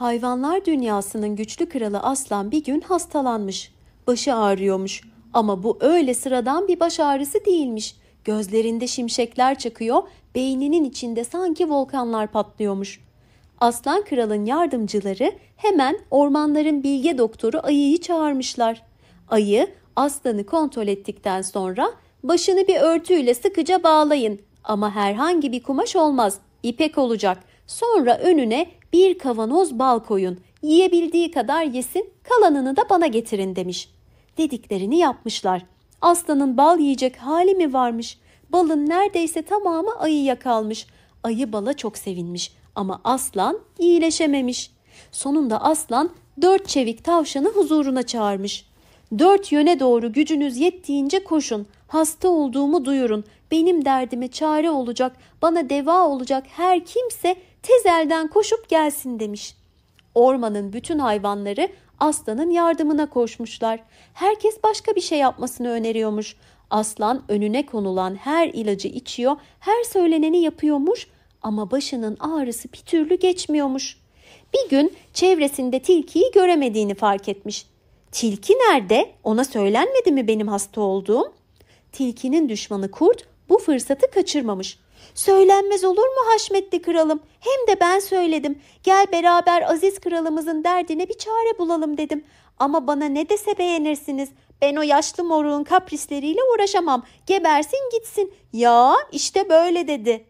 Hayvanlar dünyasının güçlü kralı aslan bir gün hastalanmış. Başı ağrıyormuş ama bu öyle sıradan bir baş ağrısı değilmiş. Gözlerinde şimşekler çakıyor, beyninin içinde sanki volkanlar patlıyormuş. Aslan kralın yardımcıları hemen ormanların bilge doktoru ayıyı çağırmışlar. Ayı aslanı kontrol ettikten sonra başını bir örtüyle sıkıca bağlayın ama herhangi bir kumaş olmaz, ipek olacak Sonra önüne bir kavanoz bal koyun. Yiyebildiği kadar yesin, kalanını da bana getirin demiş. Dediklerini yapmışlar. Aslanın bal yiyecek hali mi varmış? Balın neredeyse tamamı ayıya kalmış. Ayı bala çok sevinmiş ama aslan iyileşememiş. Sonunda aslan dört çevik tavşanı huzuruna çağırmış. Dört yöne doğru gücünüz yettiğince koşun. Hasta olduğumu duyurun. Benim derdime çare olacak, bana deva olacak her kimse tez elden koşup gelsin demiş. Ormanın bütün hayvanları aslanın yardımına koşmuşlar. Herkes başka bir şey yapmasını öneriyormuş. Aslan önüne konulan her ilacı içiyor, her söyleneni yapıyormuş ama başının ağrısı bir türlü geçmiyormuş. Bir gün çevresinde tilkiyi göremediğini fark etmiş. Tilki nerede? Ona söylenmedi mi benim hasta olduğum? Tilkinin düşmanı kurt bu fırsatı kaçırmamış. Söylenmez olur mu Haşmetli kralım? Hem de ben söyledim. Gel beraber aziz kralımızın derdine bir çare bulalım dedim. Ama bana ne dese beğenirsiniz. Ben o yaşlı moruğun kaprisleriyle uğraşamam. Gebersin gitsin. Ya işte böyle dedi.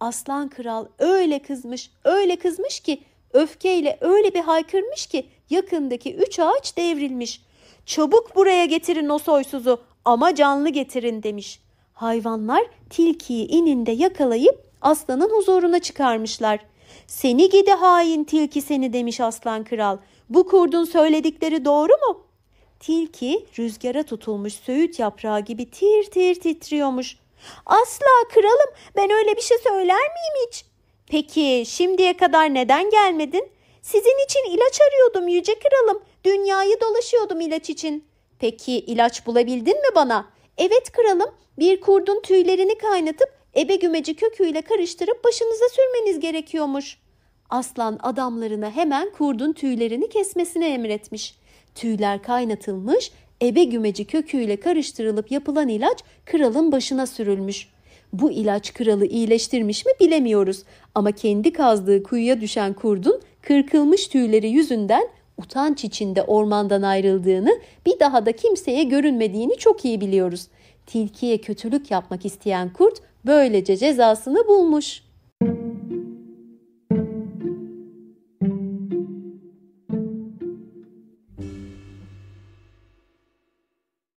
Aslan kral öyle kızmış, öyle kızmış ki Öfkeyle öyle bir haykırmış ki yakındaki üç ağaç devrilmiş. Çabuk buraya getirin o soysuzu ama canlı getirin demiş. Hayvanlar tilkiyi ininde yakalayıp aslanın huzuruna çıkarmışlar. Seni gidi hain tilki seni demiş aslan kral. Bu kurdun söyledikleri doğru mu? Tilki rüzgara tutulmuş söğüt yaprağı gibi tir tir titriyormuş. Asla kralım ben öyle bir şey söyler miyim hiç? Peki şimdiye kadar neden gelmedin? Sizin için ilaç arıyordum yüce kralım. Dünyayı dolaşıyordum ilaç için. Peki ilaç bulabildin mi bana? Evet kralım bir kurdun tüylerini kaynatıp ebe gümeci köküyle karıştırıp başınıza sürmeniz gerekiyormuş. Aslan adamlarına hemen kurdun tüylerini kesmesine emretmiş. Tüyler kaynatılmış, ebe gümeci köküyle karıştırılıp yapılan ilaç kralın başına sürülmüş.'' bu ilaç kralı iyileştirmiş mi bilemiyoruz ama kendi kazdığı kuyuya düşen kurdun kırkılmış tüyleri yüzünden utanç içinde ormandan ayrıldığını, bir daha da kimseye görünmediğini çok iyi biliyoruz. Tilkiye kötülük yapmak isteyen kurt böylece cezasını bulmuş.''